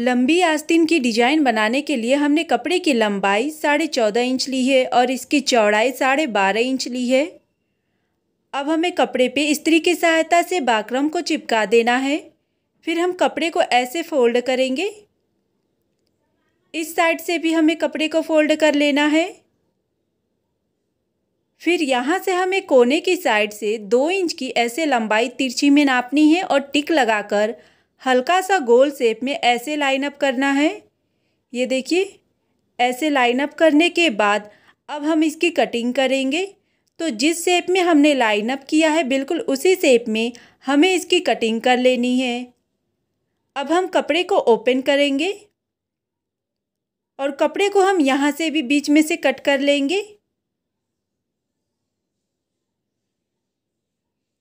लंबी आस्तीन की डिजाइन बनाने के लिए हमने कपड़े की लंबाई साढ़े चौदह इंच ली है और इसकी चौड़ाई साढ़े बारह इंच ली है अब हमें कपड़े पे स्त्री की सहायता से बाकरम को चिपका देना है फिर हम कपड़े को ऐसे फोल्ड करेंगे इस साइड से भी हमें कपड़े को फोल्ड कर लेना है फिर यहाँ से हमें कोने की साइड से दो इंच की ऐसे लंबाई तिरछी में नापनी है और टिक लगाकर हल्का सा गोल शेप में ऐसे लाइन अप करना है ये देखिए ऐसे लाइन अप करने के बाद अब हम इसकी कटिंग करेंगे तो जिस शेप में हमने लाइन अप किया है बिल्कुल उसी शेप में हमें इसकी कटिंग कर लेनी है अब हम कपड़े को ओपन करेंगे और कपड़े को हम यहाँ से भी बीच में से कट कर लेंगे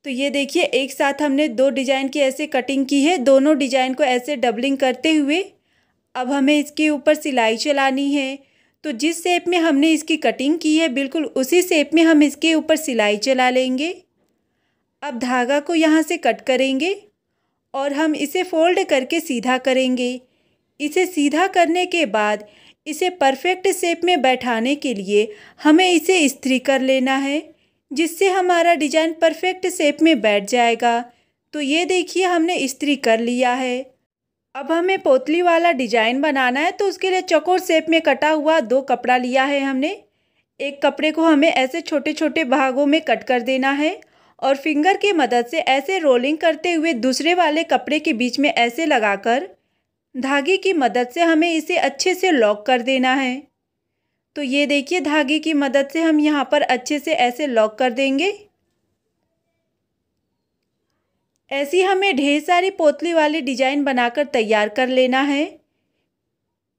तो ये देखिए एक साथ हमने दो डिजाइन की ऐसे कटिंग की है दोनों डिजाइन को ऐसे डबलिंग करते हुए अब हमें इसके ऊपर सिलाई चलानी है तो जिस शेप में हमने इसकी कटिंग की है बिल्कुल उसी शेप में हम इसके ऊपर सिलाई चला लेंगे अब धागा को यहाँ से कट करेंगे और हम इसे फोल्ड करके सीधा करेंगे इसे सीधा करने के बाद इसे परफेक्ट शेप में बैठाने के लिए हमें इसे इस्त्री कर लेना है जिससे हमारा डिजाइन परफेक्ट शेप में बैठ जाएगा तो ये देखिए हमने इस्त्री कर लिया है अब हमें पोतली वाला डिजाइन बनाना है तो उसके लिए चकोर शेप में कटा हुआ दो कपड़ा लिया है हमने एक कपड़े को हमें ऐसे छोटे छोटे भागों में कट कर देना है और फिंगर की मदद से ऐसे रोलिंग करते हुए दूसरे वाले कपड़े के बीच में ऐसे लगाकर धागे की मदद से हमें इसे अच्छे से लॉक कर देना है तो ये देखिए धागे की मदद से हम यहाँ पर अच्छे से ऐसे लॉक कर देंगे ऐसी हमें ढेर सारी पोतली वाली डिजाइन बनाकर तैयार कर लेना है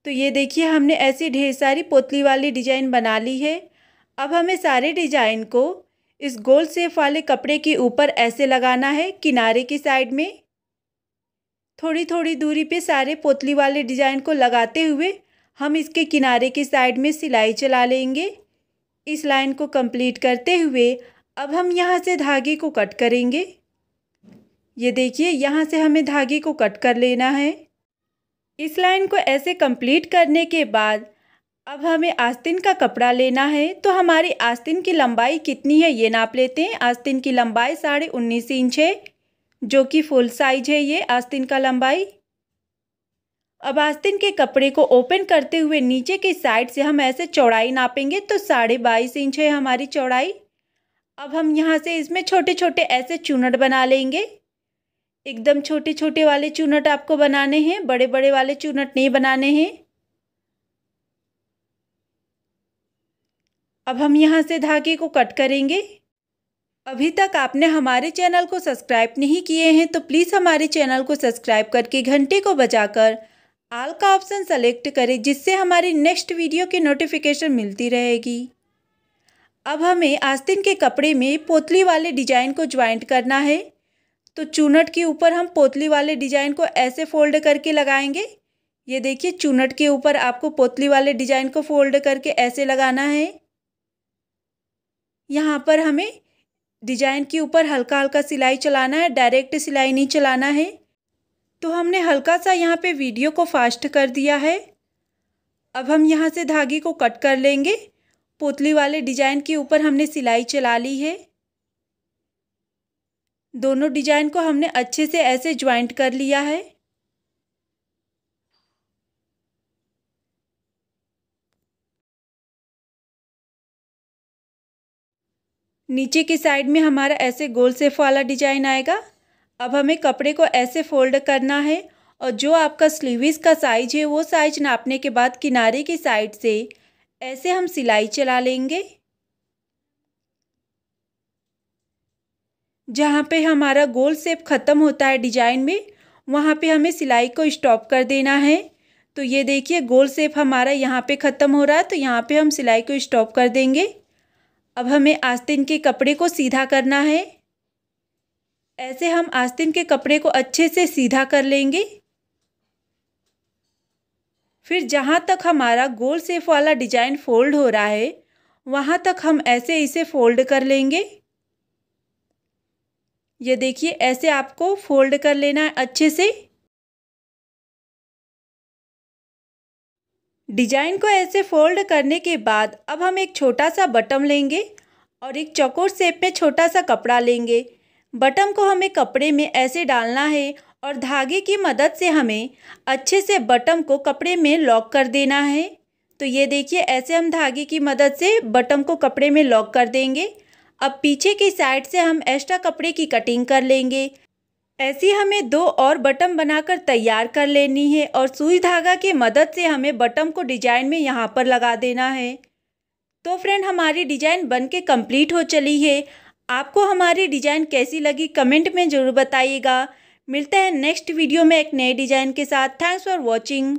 तो ये देखिए हमने ऐसी ढेर सारी पोतली वाली डिजाइन बना ली है अब हमें सारे डिजाइन को इस गोल सेफ वाले कपड़े के ऊपर ऐसे लगाना है किनारे की साइड में थोड़ी थोड़ी दूरी पे सारे पोतली वाले डिजाइन को लगाते हुए हम इसके किनारे के साइड में सिलाई चला लेंगे इस लाइन को कंप्लीट करते हुए अब हम यहाँ से धागे को कट करेंगे ये देखिए यहाँ से हमें धागे को कट कर लेना है इस लाइन को ऐसे कंप्लीट करने के बाद अब हमें आस्तीन का कपड़ा लेना है तो हमारी आस्तीन की लंबाई कितनी है ये नाप लेते हैं आस्तीन की लंबाई साढ़े उन्नीस इंच है जो कि फुल साइज है ये आस्तीन का लंबाई अब आस्तिन के कपड़े को ओपन करते हुए नीचे के साइड से हम ऐसे चौड़ाई नापेंगे तो साढ़े बाईस इंच है हमारी चौड़ाई अब हम यहाँ से इसमें छोटे छोटे ऐसे चूनट बना लेंगे एकदम छोटे छोटे वाले चूनट आपको बनाने हैं बड़े बड़े वाले चूनट नहीं बनाने हैं अब हम यहाँ से धागे को कट करेंगे अभी तक आपने हमारे चैनल को सब्सक्राइब नहीं किए हैं तो प्लीज़ हमारे चैनल को सब्सक्राइब करके घंटे को बजाकर आल का ऑप्शन सेलेक्ट करें जिससे हमारी नेक्स्ट वीडियो की नोटिफिकेशन मिलती रहेगी अब हमें आस्तीन के कपड़े में पोतली वाले डिजाइन को ज्वाइंट करना है तो चूनट के ऊपर हम पोतली वाले डिजाइन को ऐसे फोल्ड करके लगाएंगे ये देखिए चूनट के ऊपर आपको पोतली वाले डिजाइन को फोल्ड करके ऐसे लगाना है यहाँ पर हमें डिजाइन के ऊपर हल्का हल्का सिलाई चलाना है डायरेक्ट सिलाई नहीं चलाना है तो हमने हल्का सा यहाँ पे वीडियो को फास्ट कर दिया है अब हम यहाँ से धागे को कट कर लेंगे पोतली वाले डिजाइन के ऊपर हमने सिलाई चला ली है दोनों डिजाइन को हमने अच्छे से ऐसे ज्वाइंट कर लिया है नीचे की साइड में हमारा ऐसे गोल सेफ वाला डिजाइन आएगा अब हमें कपड़े को ऐसे फोल्ड करना है और जो आपका स्लीविस का साइज है वो साइज नापने के बाद किनारे की साइड से ऐसे हम सिलाई चला लेंगे जहाँ पे हमारा गोल सेप ख़त्म होता है डिजाइन में वहाँ पे हमें सिलाई को स्टॉप कर देना है तो ये देखिए गोल सेप हमारा यहाँ पे ख़त्म हो रहा है तो यहाँ पे हम सिलाई को स्टॉप कर देंगे अब हमें आस्तीन के कपड़े को सीधा करना है ऐसे हम आस्तीन के कपड़े को अच्छे से सीधा कर लेंगे फिर जहाँ तक हमारा गोल सेफ वाला डिजाइन फोल्ड हो रहा है वहाँ तक हम ऐसे इसे फोल्ड कर लेंगे ये देखिए ऐसे आपको फोल्ड कर लेना है अच्छे से डिजाइन को ऐसे फोल्ड करने के बाद अब हम एक छोटा सा बटम लेंगे और एक चौकोर सेप में छोटा सा कपड़ा लेंगे बटन को हमें कपड़े में ऐसे डालना है और धागे की मदद से हमें अच्छे से बटन को कपड़े में लॉक कर देना है तो ये देखिए ऐसे हम धागे की मदद से बटन को कपड़े में लॉक कर देंगे अब पीछे की साइड से हम एक्स्ट्रा कपड़े की कटिंग कर लेंगे ऐसी हमें दो और बटम बनाकर तैयार कर लेनी है और सुई धागा की मदद से हमें बटम को डिजाइन में यहाँ पर लगा देना है तो फ्रेंड हमारी डिजाइन बन के कम्प्लीट हो चली है आपको हमारी डिज़ाइन कैसी लगी कमेंट में ज़रूर बताइएगा मिलते हैं नेक्स्ट वीडियो में एक नए डिज़ाइन के साथ थैंक्स फॉर वॉचिंग